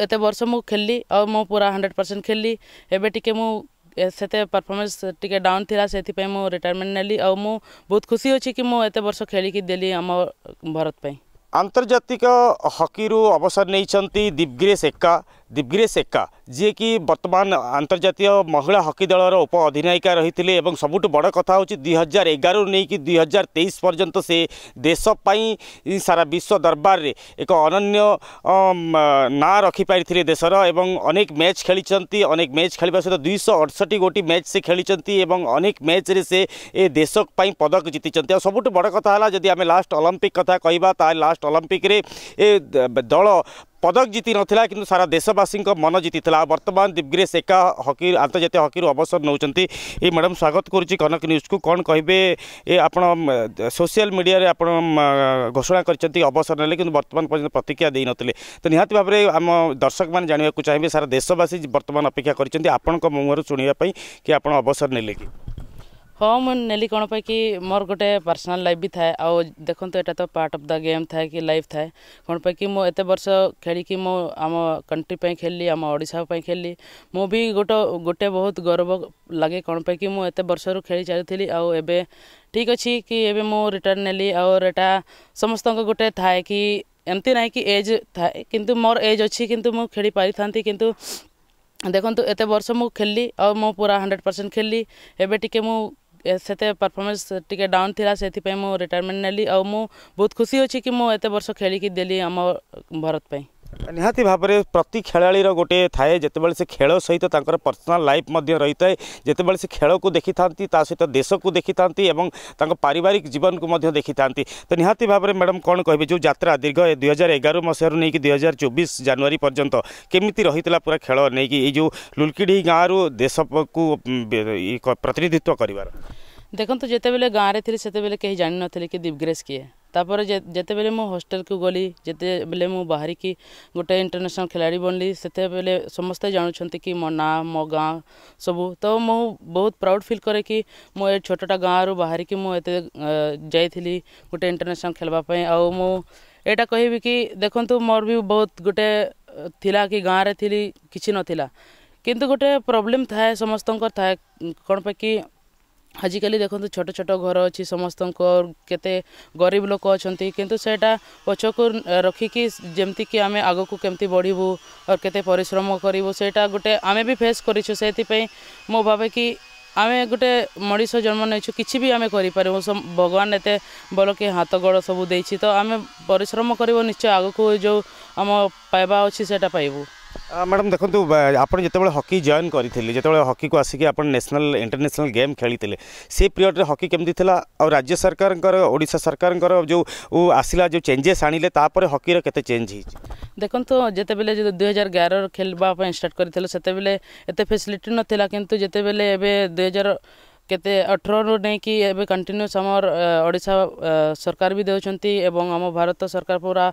एत वर्ष मुझ खेल और मुझे पूरा हंड्रेड परसेंट खेली एवं टी से परफर्मांस टे डाउन थी से रिटायरमेंट नी और मु बहुत खुशी अच्छी कि मुझे वर्ष खेलिकी देली आम भारतपाई आंतर्जा हकी रू अवसर नहीं दीपग्रेस एका दिवगिरे सेका जिकि बर्तमान अंतर्जात महिला हकी दल अधिनायिका रही थी और सबुठ बड़ कथ हूँ दुई हजार एगार नहीं कि दुई हजार तेईस पर्यत से देश सारा विश्व दरबार में एक अन्य ना रखिपारी देशर एवं अनेक मैच खेली अनेक मैच खेल सहित दुईश अड़सठी गोटी मैच से खेली अनेक मैच से देश पदक जीति सब बड़ कथा जदि आम लास्ट अलंपिक कथा कह लास्ट अलंपिक दल ପଦକ ଜିତିନଥିଲା କିନ୍ତୁ ସାରା ଦେଶବାସୀଙ୍କ ମନ ଜିତିଥିଲା ବର୍ତ୍ତମାନ ଦିବଗ୍ରେସ ଏକା ହକି ଆନ୍ତର୍ଜାତୀୟ ହକିରୁ ଅବସର ନେଉଛନ୍ତି ଏ ମ୍ୟାଡ଼ାମ୍ ସ୍ୱାଗତ କରୁଛି କନକ ନ୍ୟୁଜ୍କୁ କ'ଣ କହିବେ ଏ ଆପଣ ସୋସିଆଲ ମିଡ଼ିଆରେ ଆପଣ ଘୋଷଣା କରିଛନ୍ତି ଅବସର ନେଲେ କିନ୍ତୁ ବର୍ତ୍ତମାନ ପର୍ଯ୍ୟନ୍ତ ପ୍ରତିକ୍ରିୟା ଦେଇନଥିଲେ ତ ନିହାତି ଭାବରେ ଆମ ଦର୍ଶକମାନେ ଜାଣିବାକୁ ଚାହିଁବେ ସାରା ଦେଶବାସୀ ବର୍ତ୍ତମାନ ଅପେକ୍ଷା କରିଛନ୍ତି ଆପଣଙ୍କ ମୁହଁରୁ ଶୁଣିବା ପାଇଁ କି ଆପଣ ଅବସର ନେଲେ କି हाँ मुझे नेली कौन पाई कि मोर गोटे पर्सनाल लाइफ भी थाए आउ देखते यहाँ तो पार्ट अफ द गेम थाए कि लाइफ थाए कौन पाई कि मुझे वर्ष खेलिकी मो आम कंट्री खेलि आम ओडापे खेलि मु भी गोटे गोटे बहुत गर्व लगे कौन पाई कि मुझे वर्ष रू खेली चलती आउ ए ठीक अच्छे कि ये मुझे रिटर्न नेली और यहाँ समस्त गोटे थाए कि एमती ना कि एज थाए कि मोर एज अच्छी कि खेली पारि था कि देखो एत वर्ष मुझे खेलि और मुझ पूरा हंड्रेड परसेंट खेली एवं टी मुझे से परफर्मान्स टी डाउन थी से रिटायरमेंट नी और मुझ बहुत खुशी अच्छी कि मुझे वर्ष खेलिकली आम भरतपाई ନିହାତି ଭାବରେ ପ୍ରତି ଖେଳାଳିର ଗୋଟିଏ ଥାଏ ଯେତେବେଳେ ସେ ଖେଳ ସହିତ ତାଙ୍କର ପର୍ସନାଲ୍ ଲାଇଫ୍ ମଧ୍ୟ ରହିଥାଏ ଯେତେବେଳେ ସେ ଖେଳକୁ ଦେଖିଥାନ୍ତି ତା ସହିତ ଦେଶକୁ ଦେଖିଥାନ୍ତି ଏବଂ ତାଙ୍କ ପାରିବାରିକ ଜୀବନକୁ ମଧ୍ୟ ଦେଖିଥାନ୍ତି ତ ନିହାତି ଭାବରେ ମ୍ୟାଡ଼ମ୍ କ'ଣ କହିବେ ଯେଉଁ ଯାତ୍ରା ଦୀର୍ଘ ଦୁଇ ହଜାର ଏଗାର ମସିହାରୁ ନେଇକି ଦୁଇ ହଜାର ଚବିଶ ଜାନୁଆରୀ ପର୍ଯ୍ୟନ୍ତ କେମିତି ରହିଥିଲା ପୁରା ଖେଳ ନେଇକି ଏଇ ଯେଉଁ ଲୁଲକିଡ଼ି ଗାଁରୁ ଦେଶକୁ ପ୍ରତିନିଧିତ୍ୱ କରିବାର ଦେଖନ୍ତୁ ଯେତେବେଳେ ଗାଁରେ ଥିଲି ସେତେବେଳେ କେହି ଜାଣିନଥିଲେ କି ଦୀପଗ୍ରେସ କିଏ तापर जिते बेले मुझ हस्टेल को गली जिते बेले मुझ बाहर की गोटे इंटरनेशनल खिलाड़ी बनली से बेले समस्ते जानूं कि मो ना मो गाँ सब तो मु बहुत प्राउड फिल करे कि मो ए छोटा गाँव रू बाहर की मुझे जा गोटे इंटरनेशनल खेलवापी आटा कह कि देखूँ मोर भी बहुत गोटे थिला कि गाँव रही कि नाला कि गोटे प्रोब्लेम थाए समस्त थाए कौन पर कि ଆଜିକାଲି ଦେଖନ୍ତୁ ଛୋଟ ଛୋଟ ଘର ଅଛି ସମସ୍ତଙ୍କ କେତେ ଗରିବ ଲୋକ ଅଛନ୍ତି କିନ୍ତୁ ସେଇଟା ପଛକୁ ରଖିକି ଯେମିତିକି ଆମେ ଆଗକୁ କେମିତି ବଢ଼ିବୁ ଆଉ କେତେ ପରିଶ୍ରମ କରିବୁ ସେଇଟା ଗୋଟେ ଆମେ ବି ଫେସ୍ କରିଛୁ ସେଥିପାଇଁ ମୁଁ ଭାବେ କି ଆମେ ଗୋଟେ ମଣିଷ ଜନ୍ମ ନେଇଛୁ କିଛି ବି ଆମେ କରିପାରିବୁ ଭଗବାନ ଏତେ ଭଲ କି ହାତ ଗୋଡ଼ ସବୁ ଦେଇଛି ତ ଆମେ ପରିଶ୍ରମ କରିବୁ ନିଶ୍ଚୟ ଆଗକୁ ଯେଉଁ ଆମ ପାଇବା ଅଛି ସେଇଟା ପାଇବୁ मैडम देखो आप जितेबाला हकी जॉन करते जो हकी को आसिक नेशनल इंटरनेशनल गेम खेली से पीरियड में हकी केमी थी और राज्य सरकार ओडा सरकार जो आसला जो चेंजेस आपर हकीर के चेंज हो देखो जिते बिल दुई हजार ग्यारह खेल स्टार्ट करते फैसिलिटी ना कि जिते बिल दुई हजार କେତେ ଅଠରରୁ ନେଇକି ଏବେ କଣ୍ଟିନ୍ୟୁସ୍ ଆମର ଓଡ଼ିଶା ସରକାର ବି ଦେଉଛନ୍ତି ଏବଂ ଆମ ଭାରତ ସରକାର ପୁରା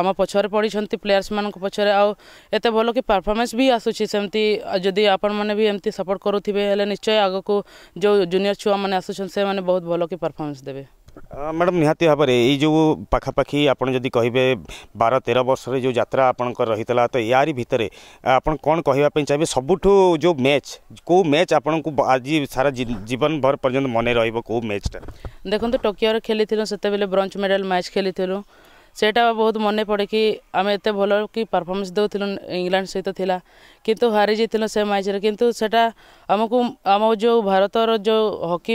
ଆମ ପଛରେ ପଡ଼ିଛନ୍ତି ପ୍ଲେୟାର୍ସମାନଙ୍କ ପଛରେ ଆଉ ଏତେ ଭଲ କି ପରଫର୍ମାନ୍ସ ବି ଆସୁଛି ସେମିତି ଯଦି ଆପଣମାନେ ବି ଏମିତି ସପୋର୍ଟ କରୁଥିବେ ହେଲେ ନିଶ୍ଚୟ ଆଗକୁ ଯେଉଁ ଜୁନିୟର ଛୁଆମାନେ ଆସୁଛନ୍ତି ସେମାନେ ବହୁତ ଭଲ କି ପରଫର୍ମାନ୍ସ ଦେବେ ମ୍ୟାଡ଼ାମ୍ ନିହାତି ଭାବରେ ଏଇ ଯେଉଁ ପାଖାପାଖି ଆପଣ ଯଦି କହିବେ ବାର ତେର ବର୍ଷରେ ଯେଉଁ ଯାତ୍ରା ଆପଣଙ୍କର ରହିଥିଲା ତ ୟାରି ଭିତରେ ଆପଣ କ'ଣ କହିବା ପାଇଁ ଚାହିଁବେ ସବୁଠୁ ଯେଉଁ ମ୍ୟାଚ୍ କେଉଁ ମ୍ୟାଚ୍ ଆପଣଙ୍କୁ ଆଜି ସାରା ଜୀବନଭର ପର୍ଯ୍ୟନ୍ତ ମନେ ରହିବ କେଉଁ ମ୍ୟାଚ୍ଟା ଦେଖନ୍ତୁ ଟୋକିଓରେ ଖେଳିଥିଲୁ ସେତେବେଳେ ବ୍ରୋଞ୍ଜ ମେଡ଼ାଲ୍ ମ୍ୟାଚ୍ ଖେଳିଥିଲୁ ସେଇଟା ବହୁତ ମନେ ପଡ଼େ କି ଆମେ ଏତେ ଭଲ କି ପରଫର୍ମାନ୍ସ ଦେଉଥିଲୁ ଇଂଲଣ୍ଡ ସହିତ ଥିଲା କିନ୍ତୁ ହାରି ଯାଇଥିଲୁ ସେ ମ୍ୟାଚ୍ରେ କିନ୍ତୁ ସେଇଟା ଆମକୁ ଆମ ଯେଉଁ ଭାରତର ଯେଉଁ ହକି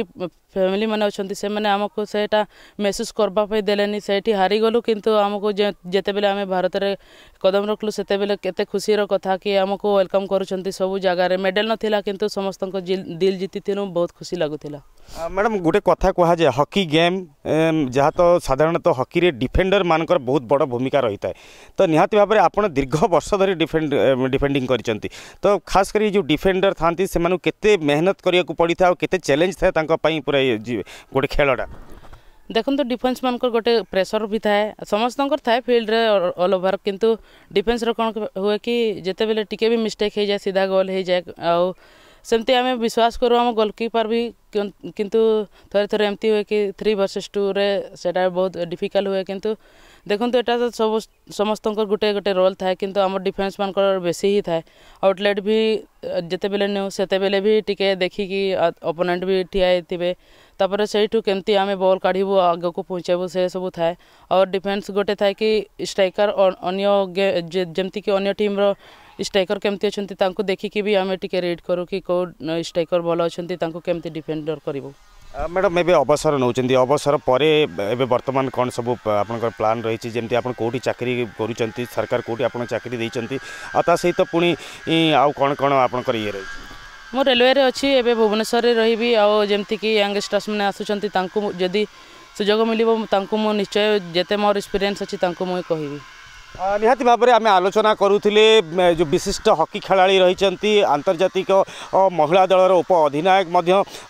ଫ୍ୟାମିଲିମାନେ ଅଛନ୍ତି ସେମାନେ ଆମକୁ ସେଇଟା ମେସେଜ୍ କରିବା ପାଇଁ ଦେଲେନି ସେଇଠି ହାରିଗଲୁ କିନ୍ତୁ ଆମକୁ ଯେତେବେଳେ ଆମେ ଭାରତରେ କଦମ ରଖିଲୁ ସେତେବେଳେ କେତେ ଖୁସିର କଥା କି ଆମକୁ ୱେଲକମ୍ କରୁଛନ୍ତି ସବୁ ଜାଗାରେ ମେଡ଼ାଲ୍ ନଥିଲା କିନ୍ତୁ ସମସ୍ତଙ୍କ ଦିଲ ଜିତିଥିଲୁ ବହୁତ ଖୁସି ଲାଗୁଥିଲା मैडम गोटे कथा कहुए हॉकी गेम जहाँ तो साधारणत तो हॉकी रे डिफेंडर मानक बहुत बड़ भूमिका रही है तो निहत भाव में आप दीर्घ वर्ष धरी डिफेंड डिफेंडिंग कर तो खास करी जो डिफेंडर था मेहनत करने को पड़ी था के चैलेंज था पूरा गोटे खेलटा देखो तो डिफेन्स मानक गोटे प्रेसर भी था समस्त थाए फिल्ड ऑल ओवर कितु डिफेन्स रुए कि जिते बिल टी मिस्टेक हो जाए सीधा गोल हो जाए आ सेमती आम विश्वास करूँ आम गोलकीपर भी किंतु थोड़े थोड़े एमती हुए कि थ्री वर्सेस टू रेटा बहुत डिफिकल्ट हुए किंतु देखो ये सब समस्त गोटे गोटे रोल थाए कि आम डिफेन्स मानक बेसी ही थाए आउटलेट भी जिते बेले नौ से भी टी देखी अपोनेंट भी ठिया थे तापर से कमी आम बल काढ़ आग को पहुँचेबु से सब थाए और डिफेन्स गोटे थाए कि स्ट्राइकर अन्य जमती कि अगर टीम्र स्ट्राइकर केमती अच्छा देखिकी भी आम टे रेड करूँ कि कौन स्ट्राइकर भल अच्छा केमती डिफेडर कर मैडम एवं अवसर नौ अवसर पर बर्तमान कौन सब आप प्लां रही जमी आपठी चाकरी कर सरकार कौटी आप चाकरी सहित पुणी आउ कौन कौन आप रेलवे अच्छी एवं भुवनेश्वर से रही आमती कि यंगस्टर्स मैंने आसुँचा जदि सुजोग मिले मुझे निश्चय जिते मोर एक्सपीरियंस अच्छी मुझे कहि निहाती भाव में आम आलोचना करूं जो विशिष्ट हकी खेला रही आंतर्जातिक महिला दल रधिनायक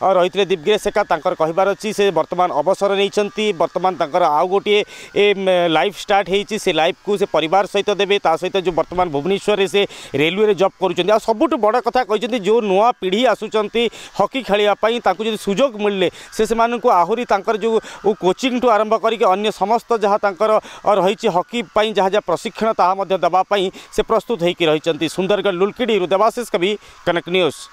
रही दीपगिरी सेका कहार अच्छी से बर्तमान अवसर नहीं बर्तमान तक आउ गोटे लाइफ स्टार्ट हो लाइफ को से परिवार सहित देवे सहित जो बर्तमान भुवनेश्वर से रेलवे जब कर सब बड़ कथा कही जो नुआ पीढ़ी आसुच्च हकी खेलवाई सुजोग मिले से आहरी जो कोचिंग ठूँ आरंभ करके अन्य समस्त जहाँ रही हकी जहाँ जहाँ प्रशिक्षण ताप से प्रस्तुत होती सुंदरगढ़ लुलकिडी देवाशिष कवि कनक न्यूज